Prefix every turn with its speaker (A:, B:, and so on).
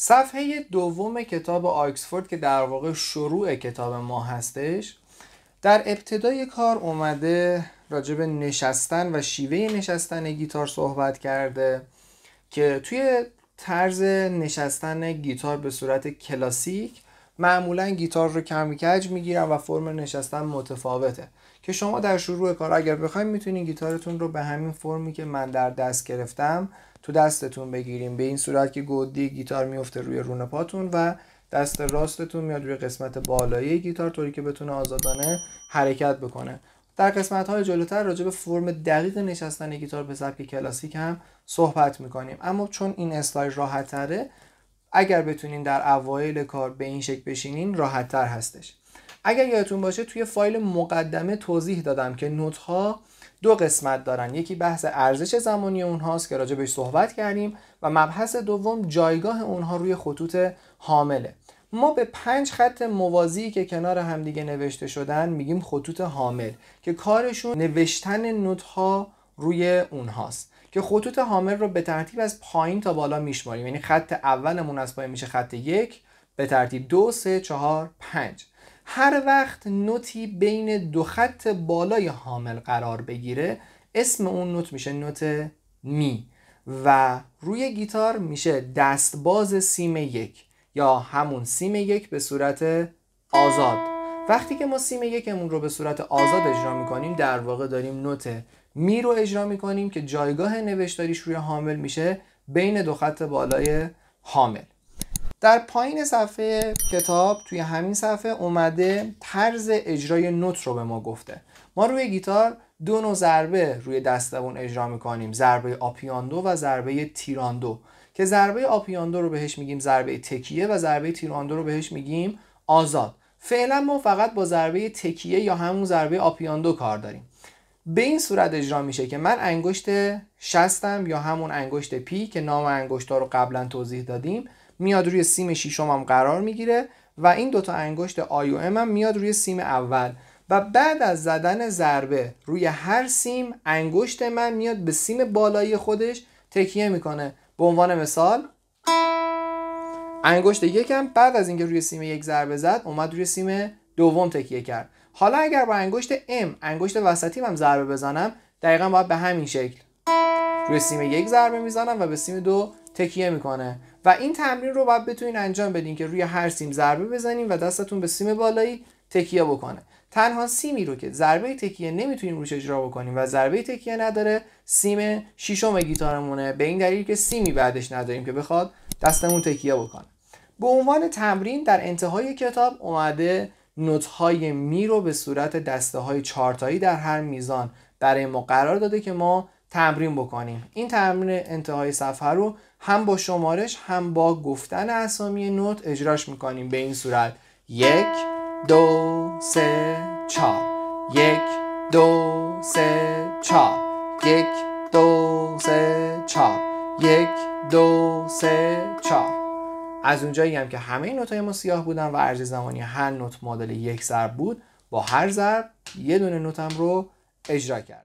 A: صفحه دوم کتاب آکسفورد که در واقع شروع کتاب ما هستش در ابتدای کار اومده راجب نشستن و شیوه نشستن گیتار صحبت کرده که توی طرز نشستن گیتار به صورت کلاسیک معمولا گیتار رو کمی کج میگیرم و فرم نشستن متفاوته که شما در شروع کار اگر بخواید میتونید گیتارتون رو به همین فرمی که من در دست گرفتم تو دستتون بگیریم به این صورت که گودی گیتار میفته روی رون پاتون و دست راستتون میاد روی قسمت بالایی گیتار طوری که بتونه آزادانه حرکت بکنه در قسمت های جلوتر راجع به فرم دقیق نشستن گیتار به سبک کلاسیک هم صحبت میکنیم اما چون این استایل راحت اگر بتونین در اوایل کار به این شکل بشینین راحت تر هستش اگر یادتون باشه توی فایل مقدمه توضیح دادم که نوت ها دو قسمت دارن یکی بحث ارزش زمانی اونهاست که راجع بهش صحبت کردیم و مبحث دوم جایگاه اونها روی خطوط حامله ما به پنج خط موازی که کنار همدیگه نوشته شدن میگیم خطوط حامل که کارشون نوشتن نوت ها روی اونهاست که خطوط حامل رو به ترتیب از پایین تا بالا میشماریم یعنی خط اولمون از پایین میشه خط یک به ترتیب دو سه چهار پنج هر وقت نوتی بین دو خط بالای حامل قرار بگیره اسم اون نوت میشه نوت می و روی گیتار میشه دستباز سیم یک یا همون سیم یک به صورت آزاد وقتی که ما سیم یکمون رو به صورت آزاد اجرا میکنیم در واقع داریم نوت می رو اجرا میکنیم که جایگاه نوشتاریش روی حامل میشه بین دو خط بالای حامل در پایین صفحه کتاب توی همین صفحه اومده طرز اجرای نوت رو به ما گفته ما روی گیتار دو نوع ضربه روی دستمون اجرا میکنیم ضربه آپیاندو و ضربه تیراندو که ضربه آپیاندو رو بهش میگیم ضربه تکیه و ضربه تیراندو رو بهش میگیم آزاد فعلا ما فقط با ضربه تکیه یا همون ضربه آپیاندو کار داریم به این صورت اجرا میشه که من انگشت شستم یا همون انگشت پی که نام انگشتا رو قبلا توضیح دادیم میاد روی سیم شیشمم قرار میگیره و این دوتا انگشت آی و ام هم میاد روی سیم اول و بعد از زدن ضربه روی هر سیم انگشت من میاد به سیم بالایی خودش تکیه میکنه به عنوان مثال انگشت یکم بعد از اینکه روی سیم یک ضربه زد اومد روی سیم دوم تکیه کرد حالا اگر با انگشت M انگشت وسطی هم ضربه بزنم دقیقا باید به همین شکل روی سیم یک ضربه میزنم و به سیم دو تکیه میکنه و این تمرین رو باید بتونین انجام بدین که روی هر سیم ضربه بزنین و دستتون به سیم بالایی تکیه بکنه تنها سیمی رو که ضربه تکیه نمیتونیم روش اجرا بکنیم و ضربه تکیه نداره سیم شیشم گیتارمونه به این دلیل که سیمی بعدش نداریم که بخواد دستمون تکیه بکنه به عنوان تمرین در انتهای کتاب اومده نوت‌های می رو به صورت دسته های چارتایی در هر میزان برای ما قرار داده که ما تمرین بکنیم این تمرین انتهای صفحه رو هم با شمارش هم با گفتن اسامی نوت اجراش میکنیم به این صورت یک دو سه چهار یک دو سه چهار یک از اونجایی هم که همه های ما سیاه بودن و ارزش زمانی هر نوت مدل یک ضرب بود با هر ضرب یه دونه نوتم رو اجرا کرد